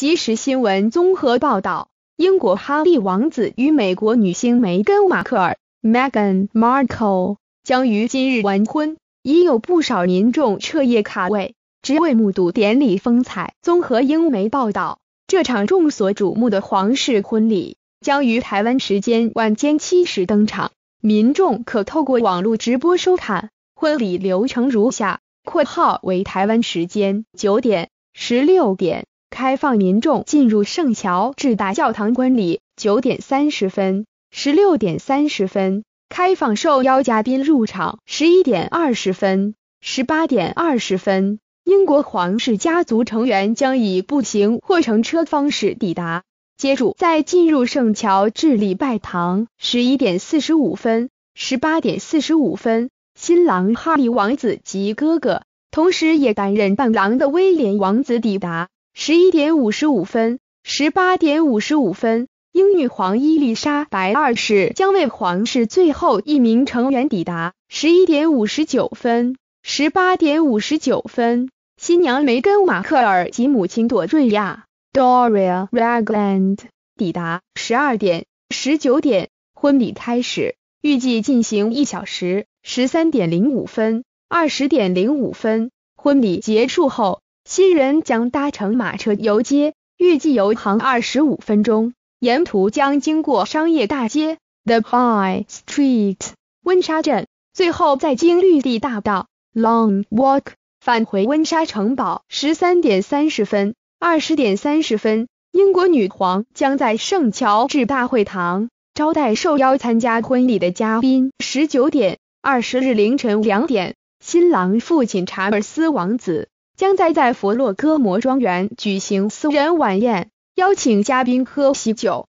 即时新闻综合报道：英国哈利王子与美国女星梅根·马克尔 （Meghan Markle） 将于今日完婚，已有不少民众彻夜卡位，只为目睹典礼风采。综合英媒报道，这场众所瞩目的皇室婚礼将于台湾时间晚间七时登场，民众可透过网络直播收看。婚礼流程如下（括号为台湾时间）：九点、十六点。开放民众进入圣乔治大教堂观礼，九点三十分、十六点三十分开放受邀嘉宾入场，十一点二十分、十八点二十分，英国皇室家族成员将以步行或乘车方式抵达，接住再进入圣乔治礼拜堂。十一点四十五分、十八点四十五分，新郎哈利王子及哥哥，同时也担任伴郎的威廉王子抵达。十一点五十五分，十八点五十五分，英女皇伊丽莎白二世将为皇室最后一名成员抵达。十一点五十九分，十八点五十九分，新娘梅根·马克尔及母亲朵瑞亚· d o r i a Ragland） 抵达。十二点，十九点，婚礼开始，预计进行一小时。十三点零五分，二十点零五分，婚礼结束后。新人将搭乘马车游街，预计游行二十五分钟，沿途将经过商业大街 The High Street、温莎镇，最后再经绿地大道 Long Walk 返回温莎城堡。十三点三十分，二十点三十分，英国女皇将在圣乔治大会堂招待受邀参加婚礼的嘉宾。十九点，二十日凌晨两点，新郎父亲查尔斯王子。将在在佛洛哥摩庄园举行私人晚宴，邀请嘉宾喝喜酒。